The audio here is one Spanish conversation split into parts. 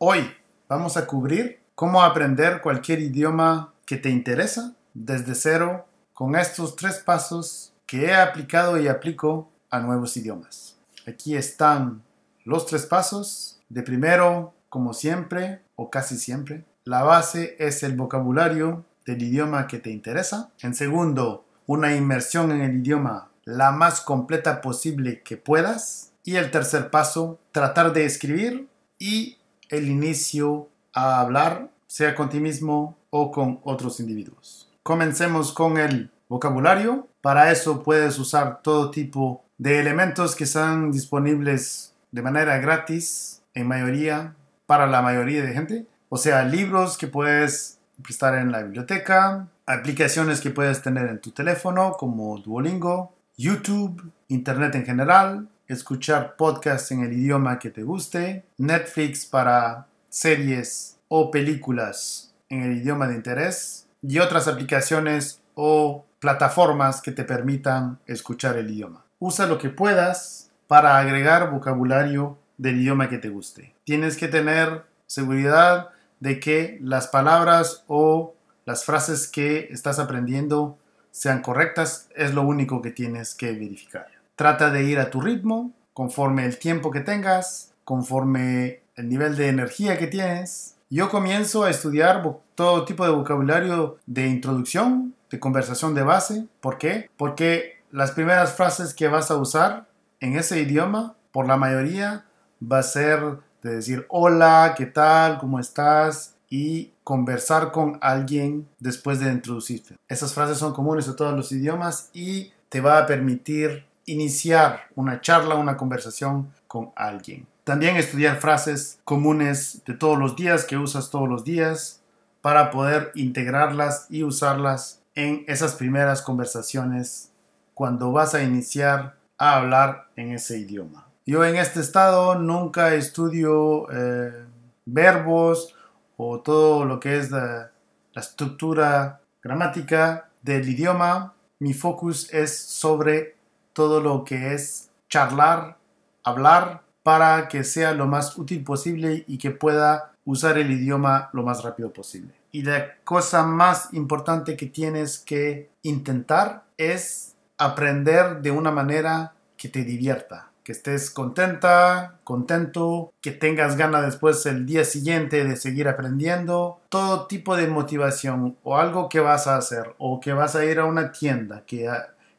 Hoy vamos a cubrir cómo aprender cualquier idioma que te interesa desde cero con estos tres pasos que he aplicado y aplico a nuevos idiomas. Aquí están los tres pasos. De primero, como siempre o casi siempre, la base es el vocabulario del idioma que te interesa. En segundo, una inmersión en el idioma la más completa posible que puedas. Y el tercer paso, tratar de escribir y el inicio a hablar, sea con ti mismo o con otros individuos. Comencemos con el vocabulario. Para eso puedes usar todo tipo de elementos que están disponibles de manera gratis en mayoría para la mayoría de gente. O sea, libros que puedes prestar en la biblioteca, aplicaciones que puedes tener en tu teléfono como Duolingo, YouTube, Internet en general, escuchar podcasts en el idioma que te guste, Netflix para series o películas en el idioma de interés y otras aplicaciones o plataformas que te permitan escuchar el idioma. Usa lo que puedas para agregar vocabulario del idioma que te guste. Tienes que tener seguridad de que las palabras o las frases que estás aprendiendo sean correctas. Es lo único que tienes que verificar. Trata de ir a tu ritmo, conforme el tiempo que tengas, conforme el nivel de energía que tienes. Yo comienzo a estudiar todo tipo de vocabulario de introducción, de conversación de base. ¿Por qué? Porque las primeras frases que vas a usar en ese idioma, por la mayoría, va a ser de decir hola, ¿qué tal? ¿Cómo estás? y conversar con alguien después de introducirte. Esas frases son comunes a todos los idiomas y te va a permitir iniciar una charla, una conversación con alguien. También estudiar frases comunes de todos los días que usas todos los días para poder integrarlas y usarlas en esas primeras conversaciones cuando vas a iniciar a hablar en ese idioma. Yo en este estado nunca estudio eh, verbos o todo lo que es la, la estructura gramática del idioma. Mi focus es sobre todo lo que es charlar, hablar, para que sea lo más útil posible y que pueda usar el idioma lo más rápido posible. Y la cosa más importante que tienes que intentar es aprender de una manera que te divierta, que estés contenta, contento, que tengas ganas después el día siguiente de seguir aprendiendo, todo tipo de motivación o algo que vas a hacer o que vas a ir a una tienda que,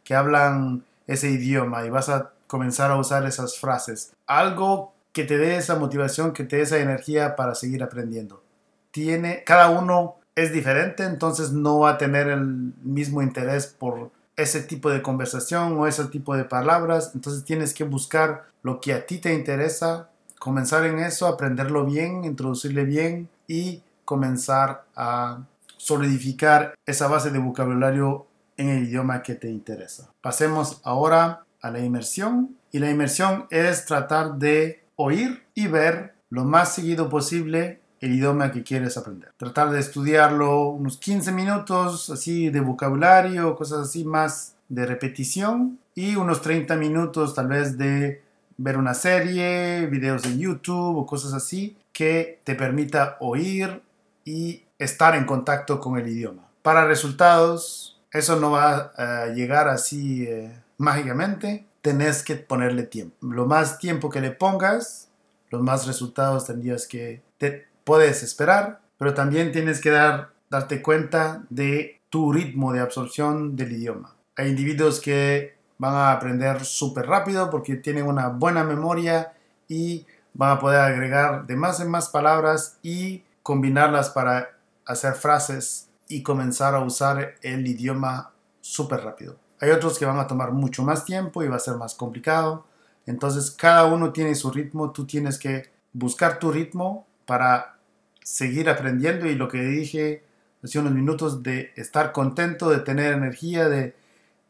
que hablan ese idioma y vas a comenzar a usar esas frases. Algo que te dé esa motivación, que te dé esa energía para seguir aprendiendo. Tiene, cada uno es diferente, entonces no va a tener el mismo interés por ese tipo de conversación o ese tipo de palabras. Entonces tienes que buscar lo que a ti te interesa, comenzar en eso, aprenderlo bien, introducirle bien y comenzar a solidificar esa base de vocabulario en el idioma que te interesa. Pasemos ahora a la inmersión y la inmersión es tratar de oír y ver lo más seguido posible el idioma que quieres aprender. Tratar de estudiarlo unos 15 minutos así de vocabulario, cosas así más de repetición y unos 30 minutos tal vez de ver una serie, videos de YouTube o cosas así que te permita oír y estar en contacto con el idioma. Para resultados, eso no va a llegar así eh, mágicamente. Tenés que ponerle tiempo. Lo más tiempo que le pongas, los más resultados tendrías que te puedes esperar, pero también tienes que dar, darte cuenta de tu ritmo de absorción del idioma. Hay individuos que van a aprender súper rápido porque tienen una buena memoria y van a poder agregar de más en más palabras y combinarlas para hacer frases y comenzar a usar el idioma súper rápido. Hay otros que van a tomar mucho más tiempo y va a ser más complicado. Entonces cada uno tiene su ritmo, tú tienes que buscar tu ritmo para seguir aprendiendo y lo que dije hace unos minutos de estar contento, de tener energía, de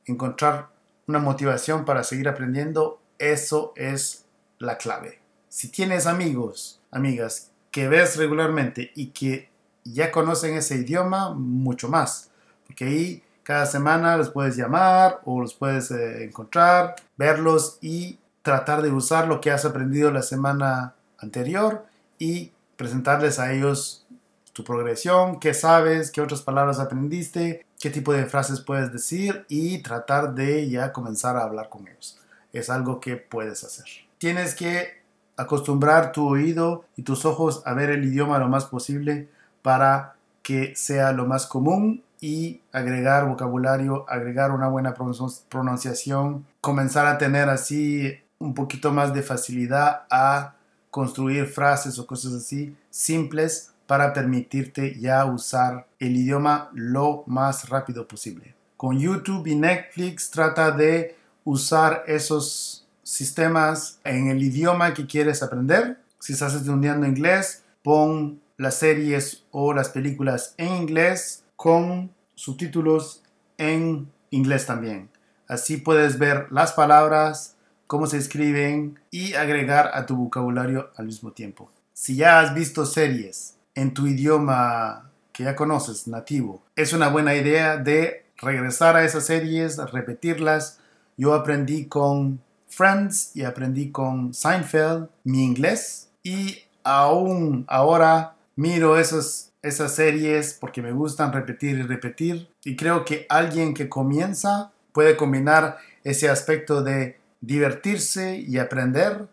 encontrar una motivación para seguir aprendiendo, eso es la clave. Si tienes amigos, amigas que ves regularmente y que ya conocen ese idioma mucho más, porque ahí cada semana los puedes llamar o los puedes eh, encontrar, verlos y tratar de usar lo que has aprendido la semana anterior y presentarles a ellos tu progresión, qué sabes, qué otras palabras aprendiste, qué tipo de frases puedes decir y tratar de ya comenzar a hablar con ellos. Es algo que puedes hacer. Tienes que acostumbrar tu oído y tus ojos a ver el idioma lo más posible para que sea lo más común y agregar vocabulario, agregar una buena pronunciación, comenzar a tener así un poquito más de facilidad a construir frases o cosas así simples para permitirte ya usar el idioma lo más rápido posible. Con YouTube y Netflix trata de usar esos sistemas en el idioma que quieres aprender. Si estás estudiando inglés, pon las series o las películas en inglés con subtítulos en inglés también. Así puedes ver las palabras, cómo se escriben y agregar a tu vocabulario al mismo tiempo. Si ya has visto series en tu idioma que ya conoces, nativo, es una buena idea de regresar a esas series, repetirlas. Yo aprendí con Friends y aprendí con Seinfeld mi inglés y aún ahora miro esas series porque me gustan repetir y repetir. Y creo que alguien que comienza puede combinar ese aspecto de divertirse y aprender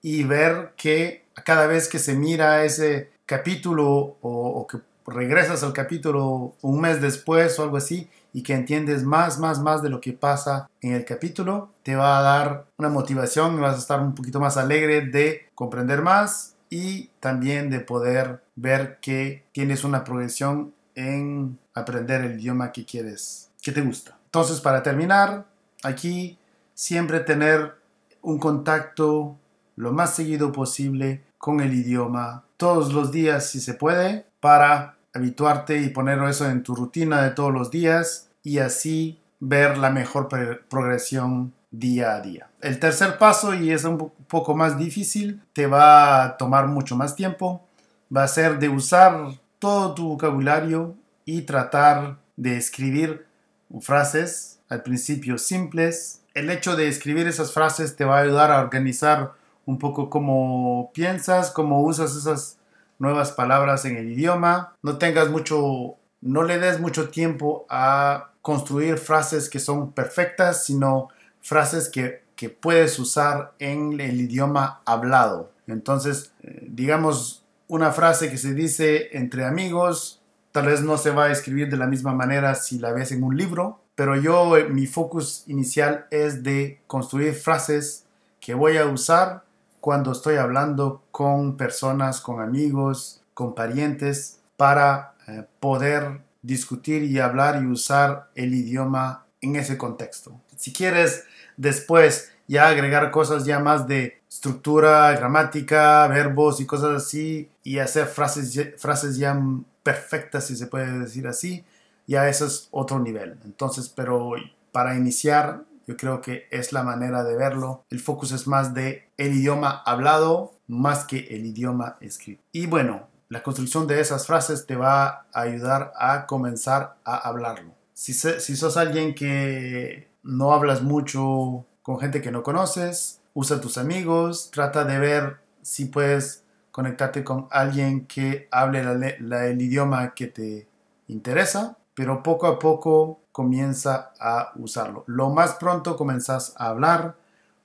y ver que cada vez que se mira ese capítulo o, o que regresas al capítulo un mes después o algo así y que entiendes más, más, más de lo que pasa en el capítulo, te va a dar una motivación, vas a estar un poquito más alegre de comprender más y también de poder ver que tienes una progresión en aprender el idioma que quieres, que te gusta. Entonces, para terminar, aquí siempre tener un contacto lo más seguido posible con el idioma, todos los días si se puede, para habituarte y poner eso en tu rutina de todos los días y así ver la mejor progresión día a día. El tercer paso, y es un poco más difícil, te va a tomar mucho más tiempo, va a ser de usar todo tu vocabulario y tratar de escribir frases al principio simples. El hecho de escribir esas frases te va a ayudar a organizar un poco cómo piensas, cómo usas esas nuevas palabras en el idioma. No tengas mucho, no le des mucho tiempo a construir frases que son perfectas, sino frases que, puedes usar en el idioma hablado. Entonces, eh, digamos, una frase que se dice entre amigos, tal vez no se va a escribir de la misma manera si la ves en un libro, pero yo eh, mi focus inicial es de construir frases que voy a usar cuando estoy hablando con personas, con amigos, con parientes, para eh, poder discutir y hablar y usar el idioma en ese contexto. Si quieres después ya agregar cosas ya más de estructura, gramática, verbos y cosas así, y hacer frases, frases ya perfectas, si se puede decir así, ya eso es otro nivel. Entonces, pero para iniciar, yo creo que es la manera de verlo. El focus es más de el idioma hablado más que el idioma escrito. Y bueno, la construcción de esas frases te va a ayudar a comenzar a hablarlo si, sos alguien que no hablas mucho con gente que no conoces, usa tus amigos, trata de ver si puedes conectarte con alguien que hable el idioma que te interesa, pero poco a poco comienza a usarlo. Lo más pronto comenzás a hablar,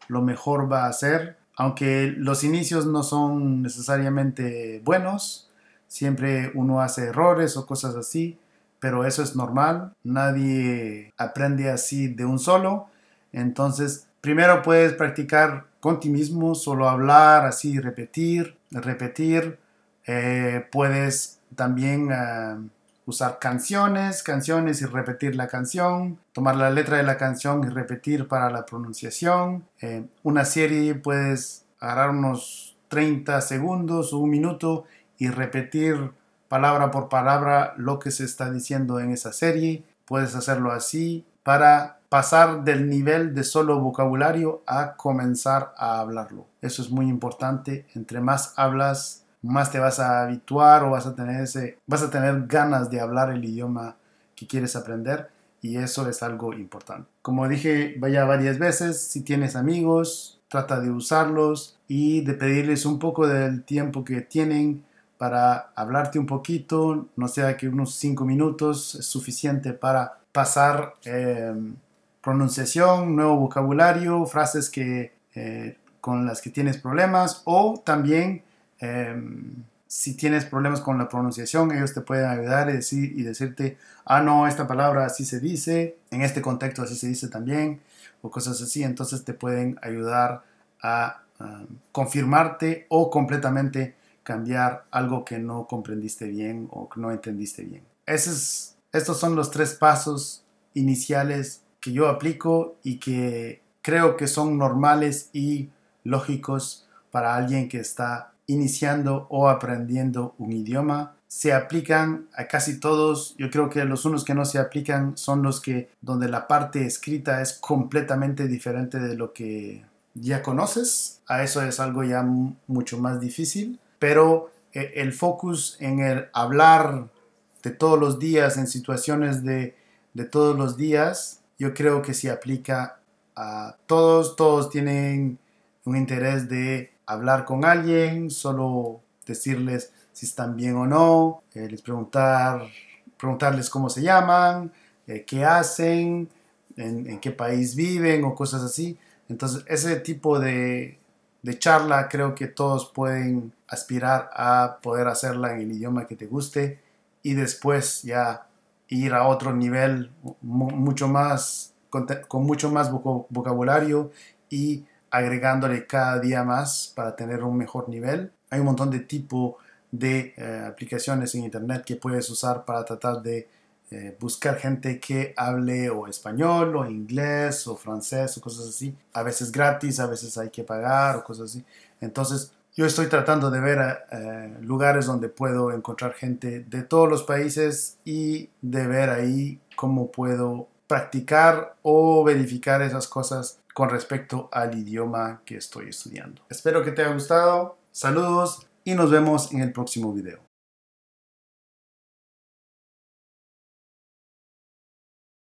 lo mejor va a ser, aunque los inicios no son necesariamente buenos, siempre uno hace errores o cosas así, pero eso es normal, nadie aprende así de un solo, entonces primero puedes practicar con ti mismo, solo hablar así, repetir, repetir, eh, puedes también ah, usar canciones, canciones y repetir la canción, tomar la letra de la canción y repetir para la pronunciación. Eh, una serie puedes agarrar unos 30 segundos o un minuto y repetir palabra por palabra lo que se está diciendo en esa serie. Puedes hacerlo así para pasar del nivel de solo vocabulario a comenzar a hablarlo. Eso es muy importante. Entre más hablas, más te vas a habituar o vas a tener, ese, vas a tener ganas de hablar el idioma que quieres aprender y eso es algo importante. Como dije vaya varias veces, si tienes amigos, trata de usarlos y de pedirles un poco del tiempo que tienen para hablarte un poquito, no sea que unos 5 minutos es suficiente para pasar em, pronunciación, nuevo vocabulario, frases que, eh, con las que tienes problemas o también em, si tienes problemas con la pronunciación, ellos te pueden ayudar y, decir, y decirte, ah, no, esta palabra así se dice, en este contexto así se dice también, o cosas así. Entonces te pueden ayudar a em, confirmarte o completamente cambiar algo que no comprendiste bien o que no entendiste bien. estos son los tres pasos iniciales que yo aplico y que creo que son normales y lógicos para alguien que está iniciando o aprendiendo un idioma. Se aplican a casi todos. Yo creo que los unos que no se aplican son los que donde la parte escrita es completamente diferente de lo que ya conoces. A eso es algo ya mucho más difícil pero eh, el focus en el hablar de todos los días, en situaciones de, de todos los días, yo creo que se aplica a todos, todos tienen un interés de hablar con alguien, solo decirles si están bien o no, eh, les preguntar, preguntarles cómo se llaman, eh, qué hacen, en, en, qué país viven o cosas así. Entonces, ese tipo de, de charla creo que todos pueden aspirar a poder hacerla en el idioma que te guste y después ya ir a otro nivel mucho más con, mucho más vocabulario y agregándole cada día más para tener un mejor nivel. Hay un montón de tipo de eh, aplicaciones en internet que puedes usar para tratar de eh, buscar gente que hable o español o inglés o francés o cosas así. A veces gratis, a veces hay que pagar o cosas así. Entonces, yo estoy tratando de ver eh, lugares donde puedo encontrar gente de todos los países y de ver ahí cómo puedo practicar o verificar esas cosas con respecto al idioma que estoy estudiando. Espero que te haya gustado. Saludos y nos vemos en el próximo video.